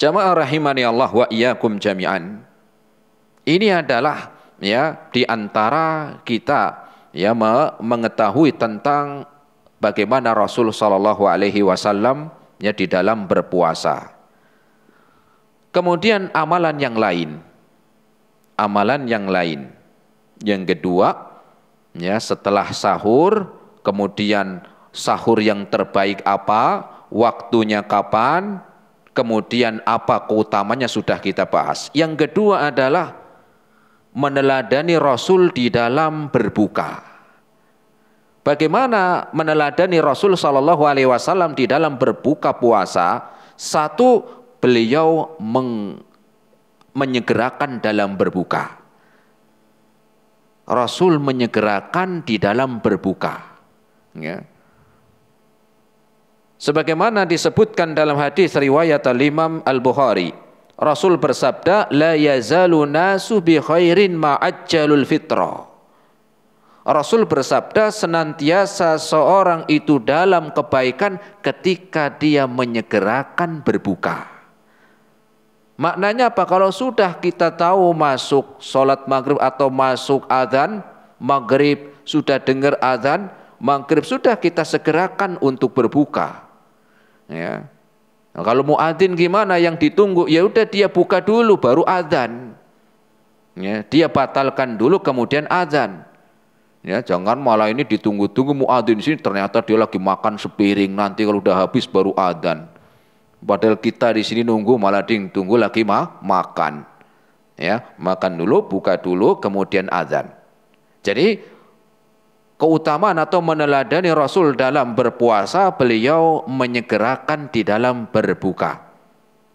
Jamaah rahimani Allah wa iyyakum jami'an. Ini adalah ya di antara kita ya mengetahui tentang bagaimana Rasul sallallahu alaihi wasallam ya di dalam berpuasa. Kemudian amalan yang lain. Amalan yang lain. Yang kedua ya setelah sahur kemudian sahur yang terbaik apa, waktunya kapan, Kemudian apa keutamanya sudah kita bahas. Yang kedua adalah meneladani Rasul di dalam berbuka. Bagaimana meneladani Rasul Shallallahu Alaihi Wasallam di dalam berbuka puasa? Satu, beliau meng, menyegerakan dalam berbuka. Rasul menyegerakan di dalam berbuka. Ya. Sebagaimana disebutkan dalam hadis riwayat al-Imam Al-Bukhari. Rasul bersabda, La yazalu nasu bi khairin ma'ajjalul fitrah. Rasul bersabda senantiasa seorang itu dalam kebaikan ketika dia menyegerakan berbuka. Maknanya apa? Kalau sudah kita tahu masuk sholat maghrib atau masuk adhan, maghrib sudah dengar adhan, maghrib sudah kita segerakan untuk berbuka. Ya. Nah, kalau muadzin gimana yang ditunggu? Ya udah dia buka dulu baru azan. Ya, dia batalkan dulu kemudian azan. Ya, jangan malah ini ditunggu-tunggu muadzin sini ternyata dia lagi makan sepiring nanti kalau udah habis baru azan. Padahal kita di sini nunggu malah ding tunggu lagi mah makan. Ya, makan dulu, buka dulu, kemudian azan. Jadi keutamaan atau meneladani Rasul dalam berpuasa, beliau menyegerakan di dalam berbuka.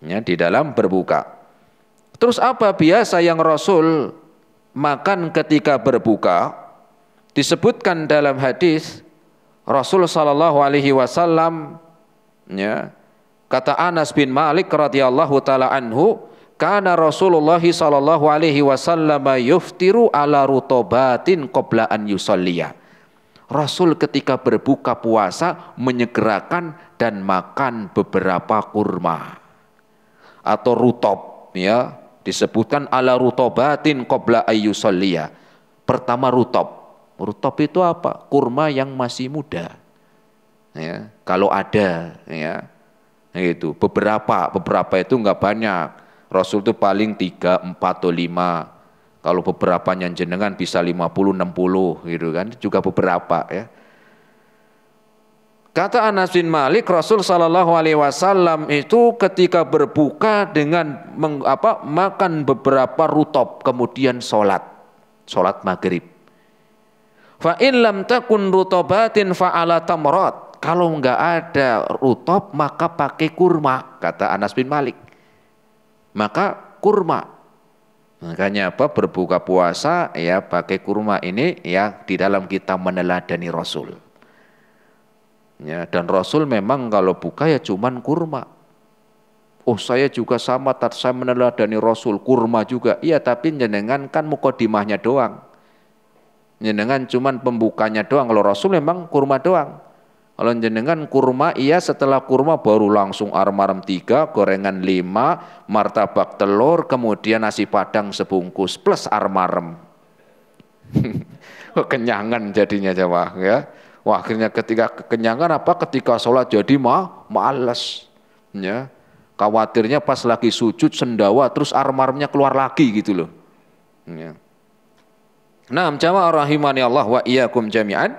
Ya, di dalam berbuka. Terus apa biasa yang Rasul makan ketika berbuka? Disebutkan dalam hadis Rasul Shallallahu alaihi wasallam ya, kata Anas bin Malik radhiyallahu taala anhu, karena Rasulullah Shallallahu alaihi wasallam yuftiru ala rutobatin qabla an yusalliyah Rasul ketika berbuka puasa menyegerakan dan makan beberapa kurma atau rutob ya disebutkan ala rutobatin qabla ayyusalliya pertama rutob rutob itu apa kurma yang masih muda ya kalau ada ya itu beberapa beberapa itu enggak banyak Rasul itu paling tiga empat atau lima kalau beberapa jenengan bisa 50, 60 gitu kan, juga beberapa ya. Kata Anas bin Malik, Rasul Shallallahu Alaihi Wasallam itu ketika berbuka dengan meng, apa, makan beberapa rutop, kemudian sholat, sholat maghrib. Fa in lam takun rutobatin faala tamrot. Kalau nggak ada rutop maka pakai kurma, kata Anas bin Malik. Maka kurma. Makanya apa berbuka puasa ya pakai kurma ini ya di dalam kita meneladani Rasul. Ya, dan Rasul memang kalau buka ya cuman kurma. Oh saya juga sama, tat saya meneladani Rasul kurma juga. Iya tapi jenengan kan mukodimahnya doang. Jenengan cuman pembukanya doang. Kalau Rasul memang kurma doang. Kalau jenengan kurma, iya setelah kurma baru langsung armaram tiga, gorengan lima, martabak telur, kemudian nasi padang sebungkus plus armaram. Kenyangan jadinya jawa ya. Wah, akhirnya ketika kenyangan apa? Ketika sholat jadi mah malas ya. Khawatirnya pas lagi sujud sendawa terus armarmnya keluar lagi gitu loh. Ya. Nah, jamaah rahimani Allah wa iyyakum jami'an.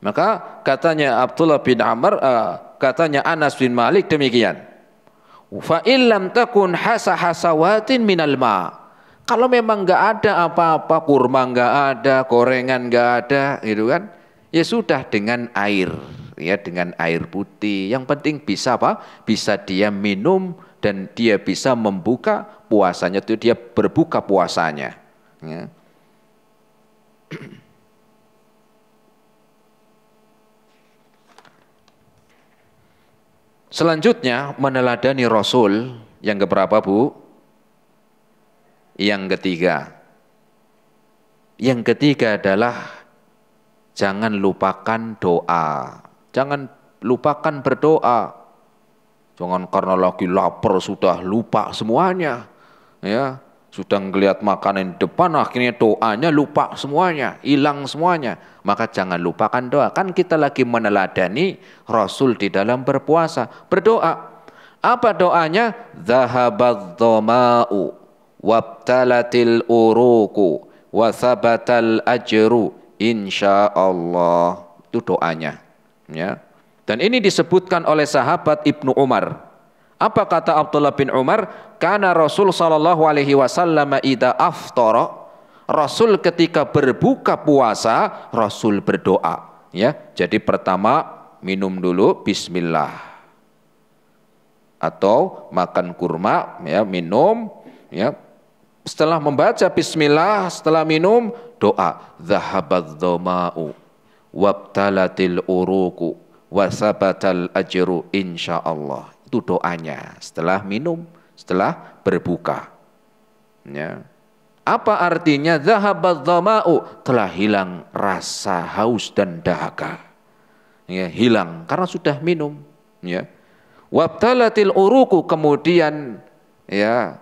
Maka katanya Abdullah bin Amr, uh, katanya Anas bin Malik demikian. Fa illam takun hasa hasawatin minal ma. Kalau memang nggak ada apa-apa kurma nggak ada, gorengan nggak ada, gitu kan? Ya sudah dengan air, ya dengan air putih. Yang penting bisa apa? Bisa dia minum dan dia bisa membuka puasanya itu dia berbuka puasanya. Ya. Selanjutnya meneladani Rasul yang keberapa Bu? Yang ketiga. Yang ketiga adalah jangan lupakan doa. Jangan lupakan berdoa. Jangan karena lagi lapar sudah lupa semuanya. Ya, sudah ngelihat makanan depan akhirnya doanya lupa semuanya, hilang semuanya. Maka jangan lupakan doa. Kan kita lagi meneladani Rasul di dalam berpuasa, berdoa. Apa doanya? zahabadzoma'u wabtalatil uruku wasabatal ajru insyaallah. Itu doanya, ya. Dan ini disebutkan oleh sahabat Ibnu Umar apa kata Abdullah bin Umar? Karena Rasul Shallallahu alaihi wasallam ida aftoro. Rasul ketika berbuka puasa, Rasul berdoa. Ya, jadi pertama minum dulu Bismillah atau makan kurma, ya minum, ya setelah membaca Bismillah, setelah minum doa zahabat dhoma'u wabtalatil uruku wasabatal ajru insyaallah itu doanya setelah minum, setelah berbuka. Ya. Apa artinya zahabat dhama'u telah hilang rasa haus dan dahaga. Ya, hilang karena sudah minum, ya. Wabtalatil uruku kemudian ya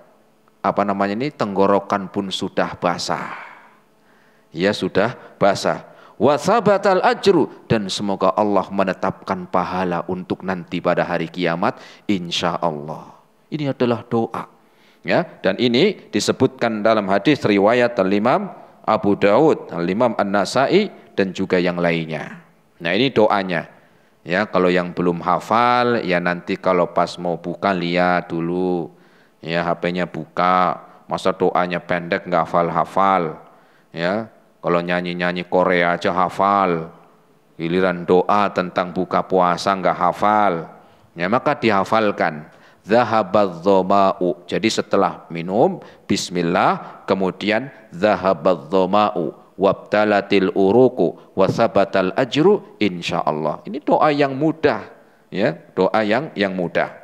apa namanya ini tenggorokan pun sudah basah. Ya sudah basah wasabatal ajru dan semoga Allah menetapkan pahala untuk nanti pada hari kiamat insya Allah. Ini adalah doa. Ya, dan ini disebutkan dalam hadis riwayat Al-Imam Abu Daud, Al-Imam An-Nasai dan juga yang lainnya. Nah, ini doanya. Ya, kalau yang belum hafal ya nanti kalau pas mau buka lihat dulu. Ya, HP-nya buka. Masa doanya pendek nggak hafal-hafal. Ya, kalau nyanyi-nyanyi Korea aja hafal. Giliran doa tentang buka puasa nggak hafal. Ya maka dihafalkan. Zahabadzoma'u. Jadi setelah minum, Bismillah, kemudian Zahabadzoma'u. wabdalatil uruku wasabatal ajru insya Allah. Ini doa yang mudah, ya doa yang yang mudah.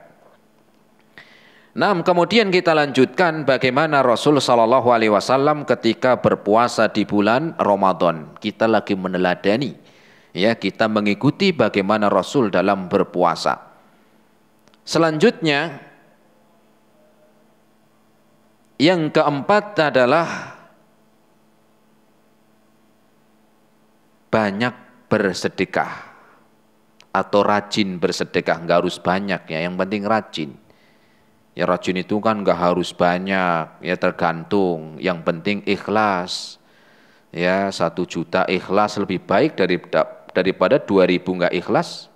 Nah, kemudian kita lanjutkan bagaimana Rasul Shallallahu Alaihi Wasallam ketika berpuasa di bulan Ramadan. Kita lagi meneladani, ya kita mengikuti bagaimana Rasul dalam berpuasa. Selanjutnya, yang keempat adalah banyak bersedekah atau rajin bersedekah. Nggak harus banyak ya, yang penting rajin Ya rajin itu kan nggak harus banyak, ya tergantung. Yang penting ikhlas. Ya satu juta ikhlas lebih baik dari daripada dua ribu nggak ikhlas.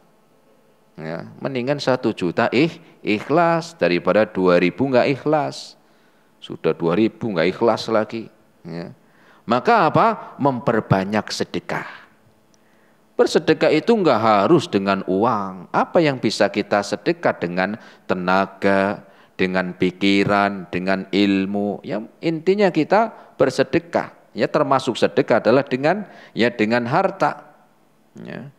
Ya, mendingan satu juta ih ikhlas daripada dua ribu nggak ikhlas. Sudah dua ribu nggak ikhlas lagi. Ya. Maka apa? Memperbanyak sedekah. Bersedekah itu enggak harus dengan uang. Apa yang bisa kita sedekah dengan tenaga, dengan pikiran, dengan ilmu. Ya intinya kita bersedekah. Ya termasuk sedekah adalah dengan ya dengan harta. Ya.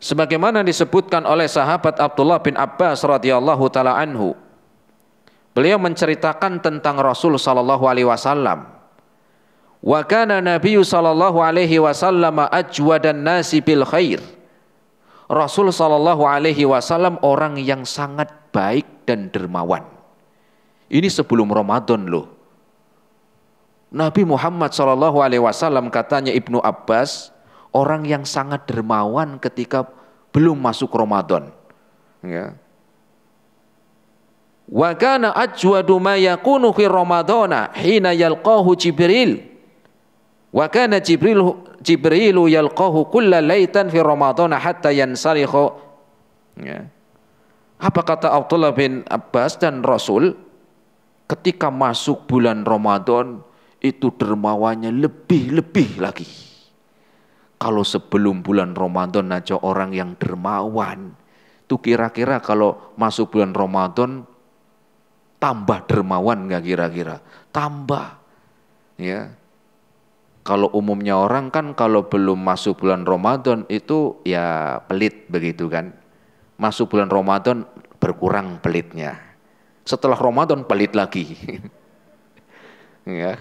Sebagaimana disebutkan oleh sahabat Abdullah bin Abbas radhiyallahu taala anhu. Beliau menceritakan tentang Rasul sallallahu alaihi wasallam wa kana nabiyyu sallallahu alaihi wasallam ajwadan nasi bil khair Rasul Shallallahu Alaihi Wasallam orang yang sangat baik dan dermawan. Ini sebelum Ramadan loh. Nabi Muhammad Shallallahu Alaihi Wasallam katanya Ibnu Abbas orang yang sangat dermawan ketika belum masuk Ramadan. Ya. Wa kana ajwadu ma yakunu fi Ramadana hina yalqahu Jibril Wa kana Jibril Jibril yalqahu kulla laitan fi Ramadan hatta yansarihu. Ya. Apa kata Abdullah bin Abbas dan Rasul ketika masuk bulan Ramadan itu dermawannya lebih-lebih lagi. Kalau sebelum bulan Ramadan aja orang yang dermawan, itu kira-kira kalau masuk bulan Ramadan tambah dermawan nggak kira-kira? Tambah. Ya, kalau umumnya orang kan kalau belum masuk bulan Ramadan itu ya pelit begitu kan. Masuk bulan Ramadan berkurang pelitnya. Setelah Ramadan pelit lagi. ya.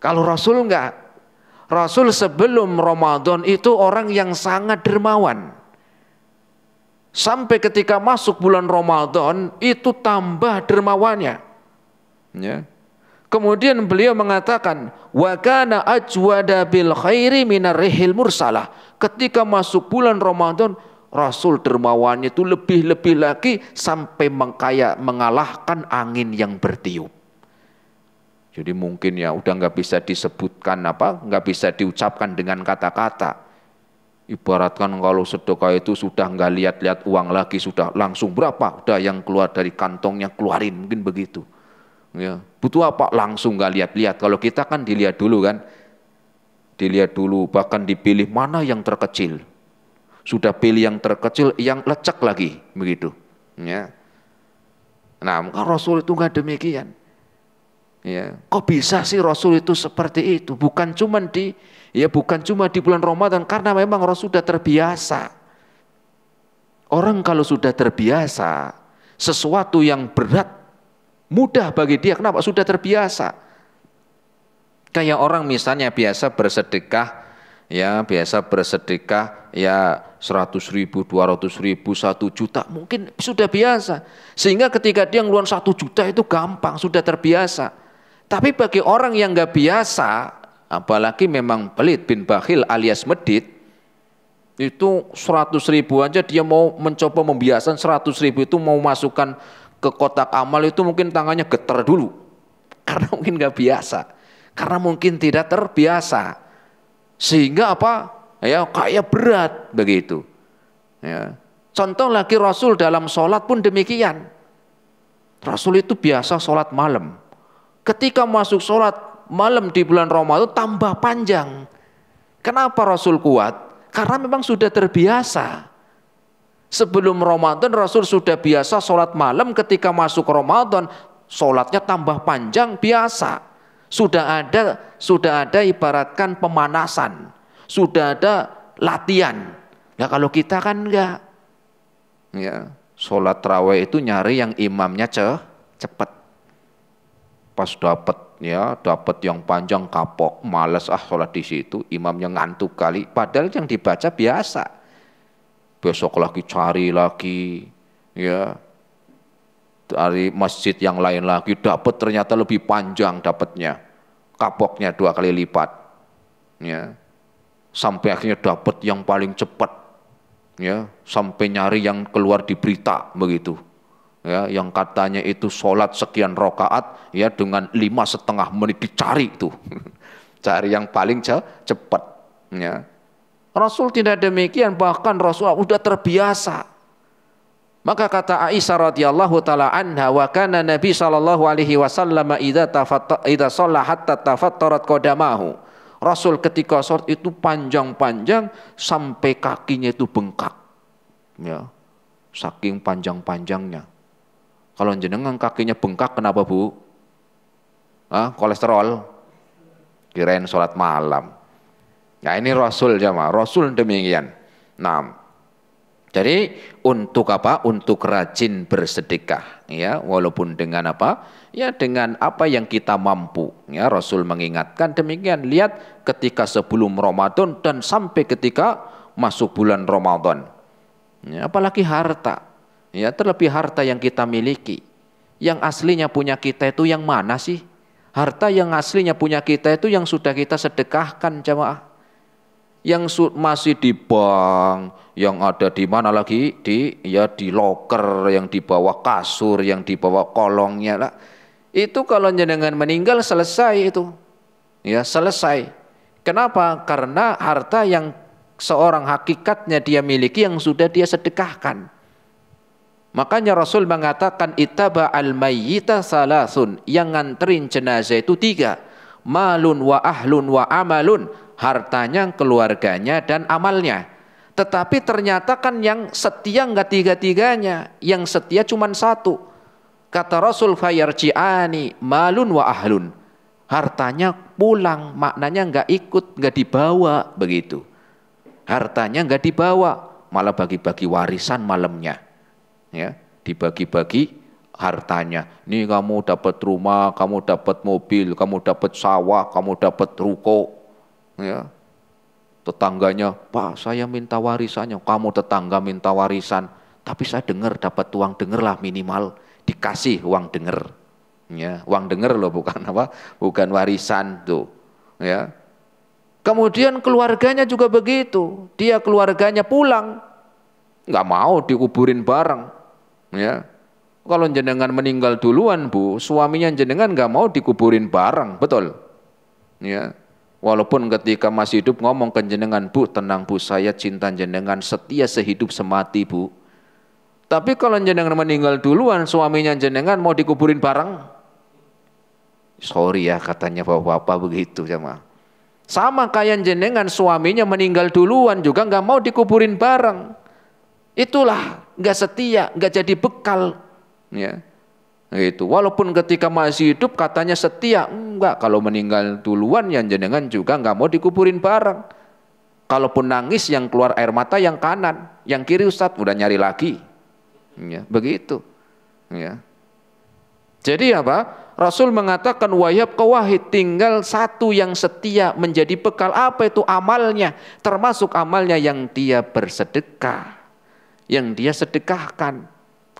Kalau Rasul enggak. Rasul sebelum Ramadan itu orang yang sangat dermawan. Sampai ketika masuk bulan Ramadan itu tambah dermawannya. Ya. Kemudian beliau mengatakan, "Wa kana ajwada bil khairi minar rihil mursalah." Ketika masuk bulan Ramadan, Rasul dermawannya itu lebih-lebih lagi sampai mengkaya mengalahkan angin yang bertiup. Jadi mungkin ya udah nggak bisa disebutkan apa, nggak bisa diucapkan dengan kata-kata. Ibaratkan kalau sedekah itu sudah nggak lihat-lihat uang lagi, sudah langsung berapa, udah yang keluar dari kantongnya keluarin mungkin begitu. Ya, butuh apa? Langsung nggak lihat-lihat. Kalau kita kan dilihat dulu kan, dilihat dulu. Bahkan dipilih mana yang terkecil. Sudah pilih yang terkecil, yang lecek lagi, begitu. Ya. Nah, Rasul itu nggak demikian. Ya. Kok bisa sih Rasul itu seperti itu? Bukan cuma di ya bukan cuma di bulan Ramadan karena memang Rasul sudah terbiasa. Orang kalau sudah terbiasa sesuatu yang berat Mudah bagi dia, kenapa? Sudah terbiasa. Kayak orang misalnya biasa bersedekah, ya biasa bersedekah ya 100 ribu, 200 ribu, 1 juta mungkin sudah biasa. Sehingga ketika dia ngeluarin 1 juta itu gampang, sudah terbiasa. Tapi bagi orang yang nggak biasa, apalagi memang pelit bin bakhil alias medit, itu 100 ribu aja dia mau mencoba membiasakan 100 ribu itu mau masukkan ke kotak amal itu mungkin tangannya getar dulu. Karena mungkin nggak biasa. Karena mungkin tidak terbiasa. Sehingga apa? Ya kayak berat begitu. Ya. Contoh lagi Rasul dalam sholat pun demikian. Rasul itu biasa sholat malam. Ketika masuk sholat malam di bulan Ramadan tambah panjang. Kenapa Rasul kuat? Karena memang sudah terbiasa. Sebelum Ramadan Rasul sudah biasa sholat malam ketika masuk Ramadan sholatnya tambah panjang biasa. Sudah ada sudah ada ibaratkan pemanasan, sudah ada latihan. Nah kalau kita kan enggak. Ya, sholat raweh itu nyari yang imamnya ce, cepet. Pas dapat ya dapat yang panjang kapok, males ah sholat di situ, imamnya ngantuk kali. Padahal yang dibaca biasa besok lagi cari lagi ya dari masjid yang lain lagi dapat ternyata lebih panjang dapatnya kapoknya dua kali lipat ya sampai akhirnya dapat yang paling cepat ya sampai nyari yang keluar di berita begitu ya yang katanya itu sholat sekian rokaat ya dengan lima setengah menit dicari itu cari yang paling cepat ya Rasul tidak demikian, bahkan Rasul sudah terbiasa. Maka kata Aisyah radhiyallahu taala anha wa kana Nabi sallallahu alaihi wasallam idza tafatta idza shalla hatta tafattarat qadamahu. Rasul ketika sholat itu panjang-panjang sampai kakinya itu bengkak. Ya. Saking panjang-panjangnya. Kalau jenengan kakinya bengkak kenapa Bu? Ah, kolesterol. Kirain sholat malam. Nah ini Rasul jamaah, Rasul demikian. Nah, jadi untuk apa? Untuk rajin bersedekah, ya walaupun dengan apa? Ya dengan apa yang kita mampu. Ya Rasul mengingatkan demikian. Lihat ketika sebelum Ramadan dan sampai ketika masuk bulan Ramadan. Ya, apalagi harta, ya terlebih harta yang kita miliki. Yang aslinya punya kita itu yang mana sih? Harta yang aslinya punya kita itu yang sudah kita sedekahkan jamaah yang masih di bank, yang ada di mana lagi di ya di loker, yang di bawah kasur, yang di bawah kolongnya lah. Itu kalau jenengan meninggal selesai itu. Ya, selesai. Kenapa? Karena harta yang seorang hakikatnya dia miliki yang sudah dia sedekahkan. Makanya Rasul mengatakan itaba al mayyita salasun yang nganterin jenazah itu tiga malun wa ahlun wa amalun hartanya, keluarganya, dan amalnya. Tetapi ternyata kan yang setia enggak tiga-tiganya, yang setia cuma satu. Kata Rasul Fayarji'ani, malun wa ahlun. Hartanya pulang, maknanya enggak ikut, enggak dibawa begitu. Hartanya enggak dibawa, malah bagi-bagi warisan malamnya. Ya, dibagi-bagi hartanya. Nih kamu dapat rumah, kamu dapat mobil, kamu dapat sawah, kamu dapat ruko, ya tetangganya, Pak saya minta warisannya, kamu tetangga minta warisan, tapi saya dengar dapat uang dengar lah minimal dikasih uang dengar, ya uang dengar loh bukan apa, bukan warisan tuh, ya. Kemudian keluarganya juga begitu, dia keluarganya pulang, nggak mau dikuburin bareng, ya. Kalau jenengan meninggal duluan bu, suaminya jenengan nggak mau dikuburin bareng, betul, ya Walaupun ketika masih hidup ngomong ke jenengan, Bu, tenang Bu, saya cinta jenengan setia sehidup semati, Bu. Tapi kalau jenengan meninggal duluan, suaminya jenengan mau dikuburin bareng. Sorry ya katanya bapak-bapak begitu sama. Sama kayak jenengan suaminya meninggal duluan juga nggak mau dikuburin bareng. Itulah nggak setia, nggak jadi bekal. Ya itu Walaupun ketika masih hidup katanya setia, enggak. Kalau meninggal duluan yang jenengan juga enggak mau dikuburin bareng. Kalaupun nangis yang keluar air mata yang kanan, yang kiri Ustadz udah nyari lagi. Ya, begitu. Ya. Jadi apa? Rasul mengatakan wayab wahid tinggal satu yang setia menjadi bekal apa itu amalnya termasuk amalnya yang dia bersedekah yang dia sedekahkan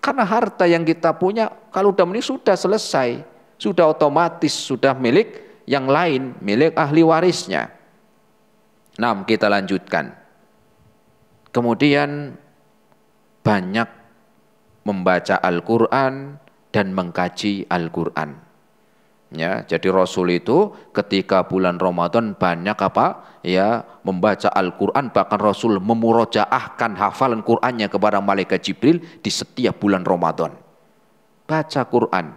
karena harta yang kita punya kalau sudah menikah sudah selesai, sudah otomatis sudah milik yang lain, milik ahli warisnya. Nah, kita lanjutkan. Kemudian banyak membaca Al-Qur'an dan mengkaji Al-Qur'an ya jadi rasul itu ketika bulan Ramadan banyak apa ya membaca Al-Qur'an bahkan rasul memurojaahkan hafalan Qur'annya kepada malaikat Jibril di setiap bulan Ramadan baca Qur'an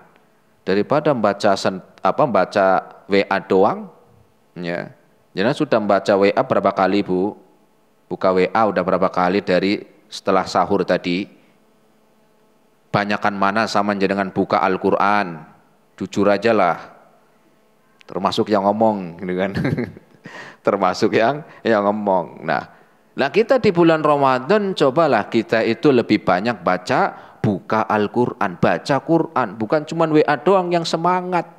daripada membaca apa membaca WA doang ya jangan sudah membaca WA berapa kali Bu buka WA udah berapa kali dari setelah sahur tadi banyakan mana sama dengan buka Al-Qur'an jujur aja lah. Termasuk yang ngomong gitu kan. Termasuk yang yang ngomong. Nah, nah kita di bulan Ramadan cobalah kita itu lebih banyak baca buka Al-Qur'an, baca Qur'an, bukan cuma WA doang yang semangat.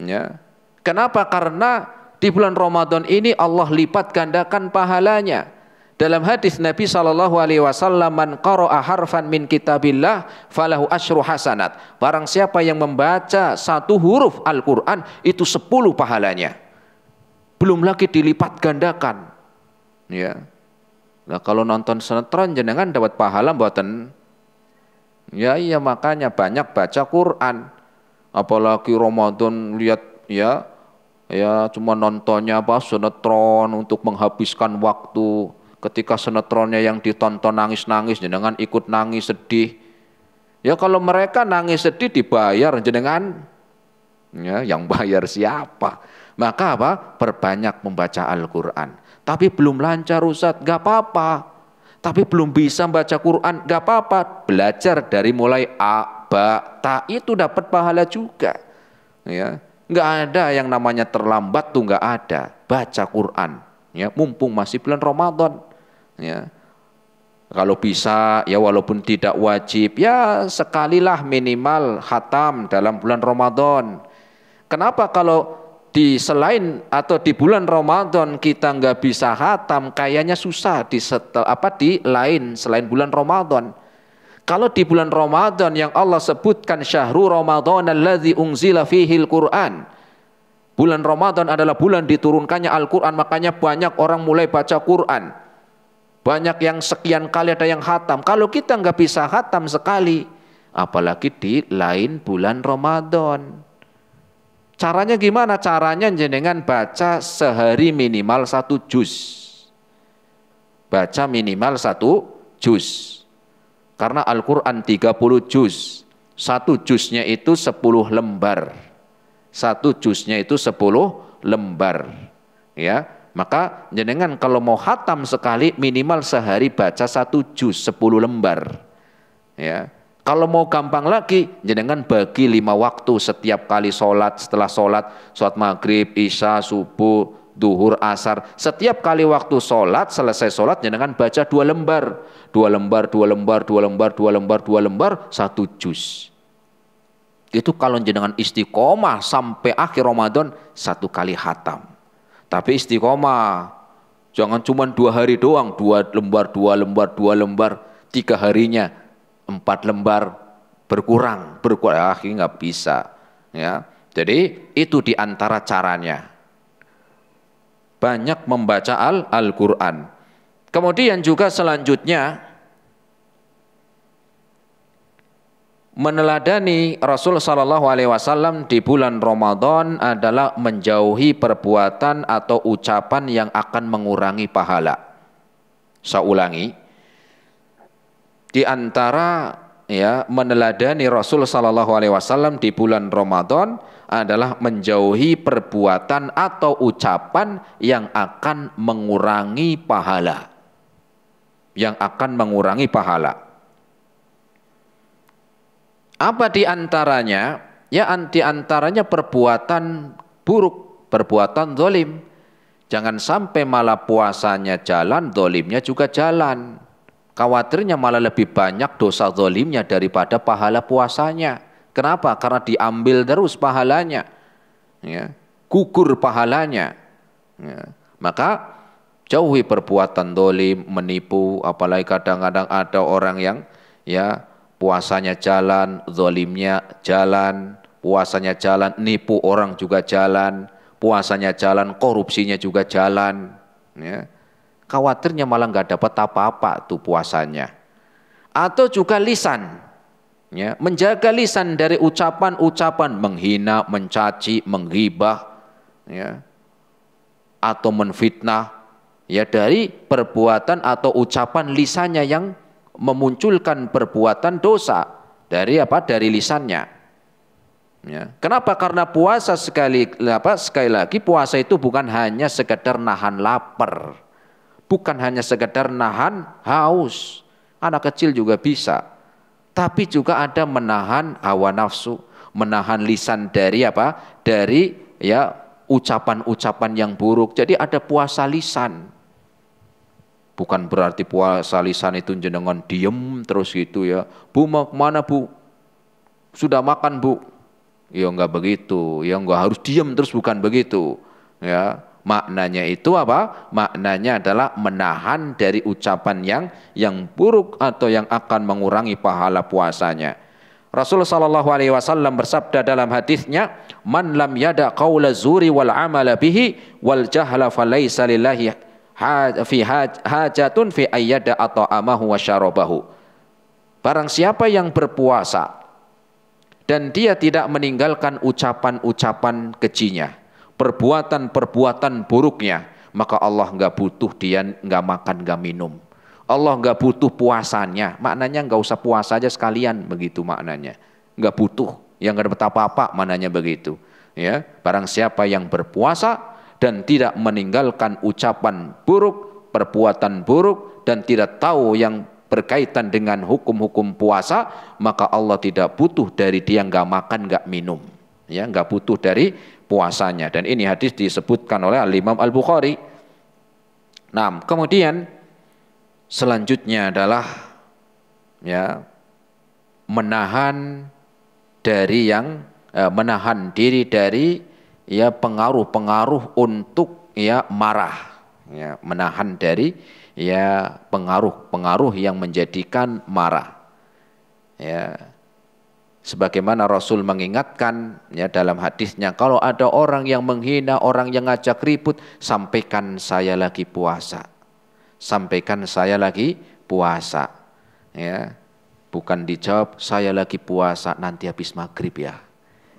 Ya. Kenapa? Karena di bulan Ramadan ini Allah lipat gandakan pahalanya. Dalam hadis Nabi Shallallahu Alaihi Wasallam, man qara'a harfan min kitabillah falahu ashru hasanat. Barang siapa yang membaca satu huruf Al-Quran itu sepuluh pahalanya. Belum lagi dilipat gandakan. Ya. Nah, kalau nonton sinetron jenengan dapat pahala mboten? Ya iya makanya banyak baca Quran. Apalagi Ramadan lihat ya ya cuma nontonnya apa sinetron untuk menghabiskan waktu Ketika senetronnya yang ditonton nangis-nangis, jenengan ikut nangis sedih. Ya kalau mereka nangis sedih dibayar jenengan. Ya, yang bayar siapa? Maka apa? Perbanyak membaca Al-Quran. Tapi belum lancar Ustaz, gak apa-apa. Tapi belum bisa baca Quran, gak apa-apa. Belajar dari mulai A, Ba, Ta itu dapat pahala juga. Ya, enggak ada yang namanya terlambat tuh nggak ada. Baca Quran, ya mumpung masih bulan Ramadan ya kalau bisa ya walaupun tidak wajib ya sekalilah minimal khatam dalam bulan Ramadan kenapa kalau di selain atau di bulan Ramadan kita nggak bisa khatam kayaknya susah di setel, apa di lain selain bulan Ramadan kalau di bulan Ramadan yang Allah sebutkan syahrul Ramadan alladzi unzila fihil Quran bulan Ramadan adalah bulan diturunkannya Al-Quran makanya banyak orang mulai baca Quran banyak yang sekian kali ada yang hatam. Kalau kita nggak bisa hatam sekali, apalagi di lain bulan Ramadan. Caranya gimana? Caranya jenengan baca sehari minimal satu juz. Baca minimal satu juz. Karena Al-Quran 30 juz. Satu juznya itu 10 lembar. Satu juznya itu 10 lembar. Ya, maka jenengan kalau mau hatam sekali minimal sehari baca satu juz sepuluh lembar. Ya. Kalau mau gampang lagi, jenengan bagi lima waktu setiap kali sholat, setelah sholat, sholat maghrib, isya, subuh, duhur, asar. Setiap kali waktu sholat, selesai sholat, jenengan baca dua lembar. Dua lembar, dua lembar, dua lembar, dua lembar, dua lembar, satu juz. Itu kalau jenengan istiqomah sampai akhir Ramadan, satu kali hatam. Tapi istiqomah. Jangan cuma dua hari doang, dua lembar, dua lembar, dua lembar, tiga harinya, empat lembar berkurang, berkurang, ya, akhirnya nggak bisa. Ya, jadi itu diantara caranya. Banyak membaca Al-Quran. Kemudian juga selanjutnya meneladani Rasul Shallallahu Alaihi Wasallam di bulan Ramadan adalah menjauhi perbuatan atau ucapan yang akan mengurangi pahala. Saya ulangi, di antara ya meneladani Rasul Shallallahu Alaihi Wasallam di bulan Ramadan adalah menjauhi perbuatan atau ucapan yang akan mengurangi pahala, yang akan mengurangi pahala. Apa di antaranya? Ya di antaranya perbuatan buruk, perbuatan zolim. Jangan sampai malah puasanya jalan, zolimnya juga jalan. Khawatirnya malah lebih banyak dosa zolimnya daripada pahala puasanya. Kenapa? Karena diambil terus pahalanya. Ya, gugur pahalanya. Ya, maka jauhi perbuatan dolim, menipu, apalagi kadang-kadang ada orang yang ya puasanya jalan, zolimnya jalan, puasanya jalan, nipu orang juga jalan, puasanya jalan, korupsinya juga jalan. Ya. Khawatirnya malah nggak dapat apa-apa tuh puasanya. Atau juga lisan, ya. menjaga lisan dari ucapan-ucapan menghina, mencaci, menghibah, ya. atau menfitnah, ya dari perbuatan atau ucapan lisannya yang memunculkan perbuatan dosa dari apa dari lisannya. Ya. Kenapa? Karena puasa sekali apa sekali lagi puasa itu bukan hanya sekedar nahan lapar, bukan hanya sekedar nahan haus. Anak kecil juga bisa, tapi juga ada menahan hawa nafsu, menahan lisan dari apa? Dari ya ucapan-ucapan yang buruk. Jadi ada puasa lisan. Bukan berarti puasa lisan itu jenengan diem terus gitu ya. Bu mau mana bu? Sudah makan bu? Ya enggak begitu. Ya enggak harus diem terus bukan begitu. Ya maknanya itu apa? Maknanya adalah menahan dari ucapan yang yang buruk atau yang akan mengurangi pahala puasanya. Rasulullah sallallahu alaihi wasallam bersabda dalam hadisnya, "Man lam yada qaula zuri wal amala bihi wal jahla falaisa lillahi hajatun fi ayyada atau amahu wa syarabahu. Barang siapa yang berpuasa dan dia tidak meninggalkan ucapan-ucapan kecinya, perbuatan-perbuatan buruknya, maka Allah nggak butuh dia nggak makan nggak minum. Allah nggak butuh puasanya, maknanya nggak usah puasa aja sekalian begitu maknanya. Nggak butuh, yang nggak dapat apa-apa maknanya begitu. Ya, barang siapa yang berpuasa dan tidak meninggalkan ucapan buruk, perbuatan buruk dan tidak tahu yang berkaitan dengan hukum-hukum puasa, maka Allah tidak butuh dari dia nggak makan, nggak minum. Ya, nggak butuh dari puasanya. Dan ini hadis disebutkan oleh Al Imam Al Bukhari. Nah, kemudian selanjutnya adalah ya menahan dari yang eh, menahan diri dari ya pengaruh-pengaruh untuk ya marah ya menahan dari ya pengaruh-pengaruh yang menjadikan marah ya sebagaimana Rasul mengingatkan ya dalam hadisnya kalau ada orang yang menghina orang yang ngajak ribut sampaikan saya lagi puasa sampaikan saya lagi puasa ya bukan dijawab saya lagi puasa nanti habis maghrib ya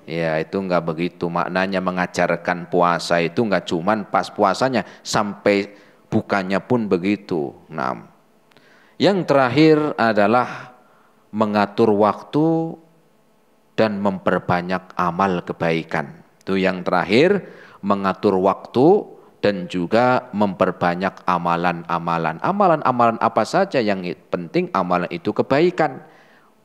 Ya itu enggak begitu maknanya mengajarkan puasa itu enggak cuman pas puasanya sampai bukannya pun begitu. Nah, yang terakhir adalah mengatur waktu dan memperbanyak amal kebaikan. Itu yang terakhir mengatur waktu dan juga memperbanyak amalan-amalan. Amalan-amalan apa saja yang penting amalan itu kebaikan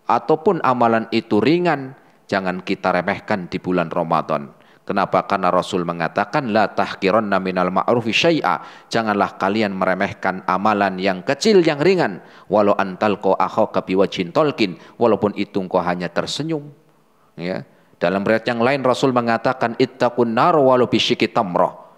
ataupun amalan itu ringan jangan kita remehkan di bulan Ramadan. Kenapa? Karena Rasul mengatakan la tahqiranna minal ma'rufi syai'a. Janganlah kalian meremehkan amalan yang kecil yang ringan walau antal antalqa akhaka biwajhin tolkin walaupun itu engkau hanya tersenyum. Ya. Dalam riwayat yang lain Rasul mengatakan ittaqun nar walau bisyiki tamrah.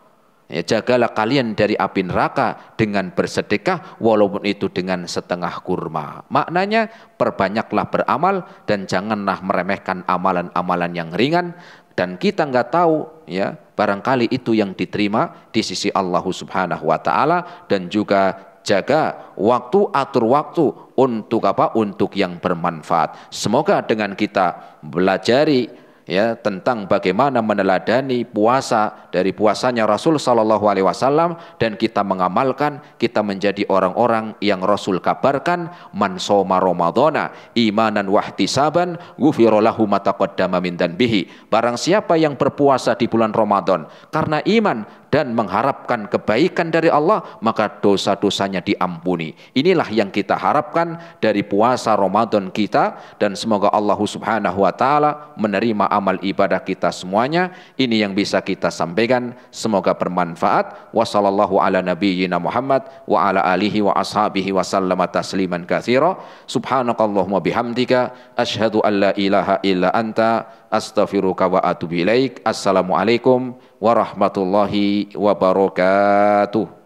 Ya, jagalah kalian dari api neraka dengan bersedekah walaupun itu dengan setengah kurma. Maknanya perbanyaklah beramal dan janganlah meremehkan amalan-amalan yang ringan dan kita nggak tahu ya barangkali itu yang diterima di sisi Allah Subhanahu wa taala dan juga jaga waktu atur waktu untuk apa untuk yang bermanfaat. Semoga dengan kita belajari ya tentang bagaimana meneladani puasa dari puasanya Rasul Shallallahu Alaihi Wasallam dan kita mengamalkan kita menjadi orang-orang yang Rasul kabarkan mansoma Ramadana imanan wahdi saban gufirolahu mataqaddama dan bihi barang siapa yang berpuasa di bulan Ramadan karena iman dan mengharapkan kebaikan dari Allah, maka dosa-dosanya diampuni. Inilah yang kita harapkan dari puasa Ramadan kita dan semoga Allah Subhanahu wa taala menerima amal ibadah kita semuanya. Ini yang bisa kita sampaikan, semoga bermanfaat. Wassallallahu ala nabiyyina Muhammad wa ala alihi wa ashabihi wa sallama tasliman katsira. Subhanakallahumma bihamdika asyhadu an la ilaha illa anta astaghfiruka wa atubu ilaik. Assalamualaikum warahmatullahi wabarakatuh.